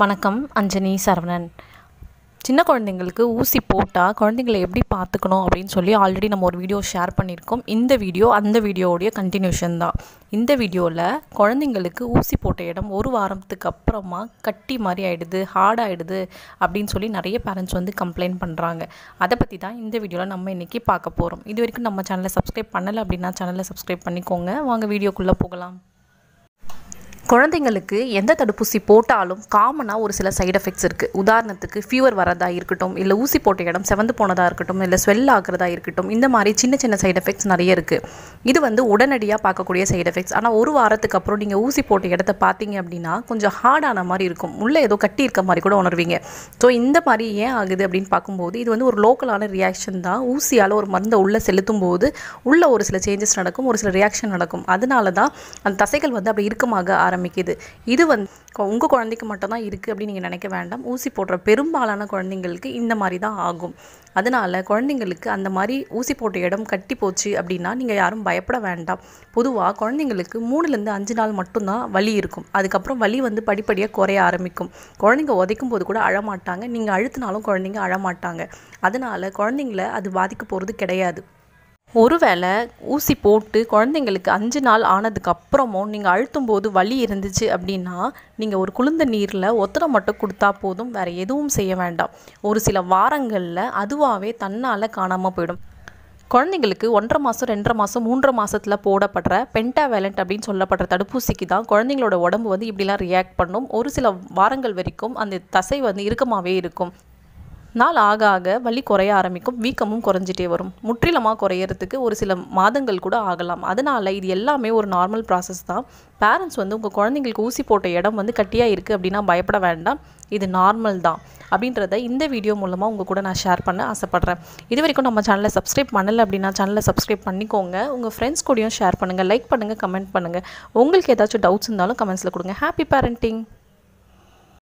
வணக்கம் அஞ்சனி சரவணன் சின்ன குழந்தைங்களுக்கு ஊசி போட்டால் குழந்தைங்களை எப்படி பார்த்துக்கணும் அப்படின்னு சொல்லி ஆல்ரெடி நம்ம ஒரு வீடியோ ஷேர் பண்ணியிருக்கோம் இந்த வீடியோ அந்த வீடியோவுடைய கண்டினியூஷன் தான் இந்த வீடியோவில் குழந்தைங்களுக்கு ஊசி போட்ட இடம் ஒரு வாரத்துக்கு அப்புறமா கட்டி மாதிரி ஆகிடுது ஹார்ட் ஆகிடுது அப்படின்னு சொல்லி நிறைய பேரண்ட்ஸ் வந்து கம்ப்ளைண்ட் பண்ணுறாங்க அதை பற்றி தான் இந்த வீடியோவில் நம்ம இன்றைக்கி பார்க்க போகிறோம் இது வரைக்கும் நம்ம சேனலை சப்ஸ்கிரைப் பண்ணலை அப்படின்னா சேனலை சப்ஸ்கிரைப் பண்ணிக்கோங்க வாங்க வீடியோக்குள்ளே போகலாம் குழந்தைங்களுக்கு எந்த தடுப்பூசி போட்டாலும் காமனாக ஒரு சில சைட் எஃபெக்ட்ஸ் இருக்குது உதாரணத்துக்கு ஃபீவர் வரதா இருக்கட்டும் இல்லை ஊசி போட்ட இடம் செவந்து போனதாக இருக்கட்டும் இல்லை ஸ்வெல் ஆகிறதா இருக்கட்டும் இந்த மாதிரி சின்ன சின்ன சைட் எஃபெக்ட்ஸ் நிறைய இருக்குது இது வந்து உடனடியாக பார்க்கக்கூடிய சைட் எஃபெக்ட்ஸ் ஆனால் ஒரு வாரத்துக்கு அப்புறம் நீங்கள் ஊசி போட்ட இடத்த பார்த்தீங்க அப்படின்னா கொஞ்சம் ஹார்டான மாதிரி இருக்கும் உள்ளே ஏதோ கட்டி இருக்க மாதிரி கூட உணர்வீங்க ஸோ இந்த மாதிரி ஏன் ஆகுது அப்படின்னு பார்க்கும்போது இது வந்து ஒரு லோக்கலான ரியாக்ஷன் தான் ஊசியால் ஒரு மருந்தை உள்ளே செலுத்தும் போது உள்ளே ஒரு சில சேஞ்சஸ் நடக்கும் ஒரு சில ரியாக்ஷன் நடக்கும் அதனால தான் அந்த தசைகள் வந்து அப்படி இருக்கமாக ஆரம்பி ஆரம்பிக்குது இது வந்து உங்கள் குழந்தைக்கு மட்டும்தான் இருக்குது அப்படின்னு நீங்கள் நினைக்க வேண்டாம் ஊசி போடுற பெரும்பாலான குழந்தைங்களுக்கு இந்த மாதிரி தான் ஆகும் அதனால் குழந்தைங்களுக்கு அந்த மாதிரி ஊசி போட்ட இடம் கட்டி போச்சு அப்படின்னா நீங்கள் யாரும் பயப்பட வேண்டாம் பொதுவாக குழந்தைங்களுக்கு மூணுலேருந்து அஞ்சு நாள் மட்டும்தான் வலி இருக்கும் அதுக்கப்புறம் வலி வந்து படிப்படியாக குறைய ஆரம்பிக்கும் குழந்தைங்க உதைக்கும் போது கூட அழமாட்டாங்க நீங்கள் அழுத்தினாலும் குழந்தைங்க அழமாட்டாங்க அதனால் குழந்தைங்கள அது பாதிக்க போகிறது கிடையாது ஒருவேளை ஊசி போட்டு குழந்தைங்களுக்கு அஞ்சு நாள் ஆனதுக்கப்புறமும் நீங்கள் அழுத்தும் போது வலி இருந்துச்சு அப்படின்னா நீங்கள் ஒரு குளிர்ந்த நீரில் ஒத்தரை மட்டும் கொடுத்தா போதும் வேறு எதுவும் செய்ய வேண்டாம் ஒரு சில வாரங்களில் அதுவாகவே தன்னால் காணாமல் போயிடும் குழந்தைங்களுக்கு ஒன்றரை மாதம் ரெண்டரை மாதம் மூன்றரை மாதத்தில் போடப்படுற பென்டாவேலண்ட் அப்படின்னு சொல்லப்படுற தடுப்பூசிக்கு தான் குழந்தைங்களோட உடம்பு வந்து இப்படிலாம் ரியாக்ட் பண்ணும் ஒரு சில வாரங்கள் வரைக்கும் அந்த தசை வந்து இறுக்கமாகவே இருக்கும் நாள் ஆக ஆக வலி குறைய ஆரம்பிக்கும் வீக்கமும் குறைஞ்சிட்டே வரும் முற்றிலுமாக குறையிறதுக்கு ஒரு சில மாதங்கள் கூட ஆகலாம் அதனால் இது எல்லாமே ஒரு நார்மல் ப்ராசஸ் தான் பேரண்ட்ஸ் வந்து உங்கள் குழந்தைங்களுக்கு ஊசி போட்ட இடம் வந்து கட்டியாக இருக்குது அப்படின்னா பயப்பட வேண்டாம் இது நார்மல் தான் அப்படின்றத இந்த வீடியோ மூலமாக உங்கள் கூட நான் ஷேர் பண்ண ஆசைப்பட்றேன் இது வரைக்கும் நம்ம சேனலை சப்ஸ்கிரைப் பண்ணலை அப்படின்னா சேனலை சப்ஸ்கிரைப் பண்ணிக்கோங்க உங்கள் ஃப்ரெண்ட்ஸ் கூடயும் ஷேர் பண்ணுங்கள் லைக் பண்ணுங்கள் கமெண்ட் பண்ணுங்கள் உங்களுக்கு ஏதாச்சும் டவுட்ஸ் இருந்தாலும் கமெண்ட்ஸில் கொடுங்க ஹாப்பி பேரண்டிங்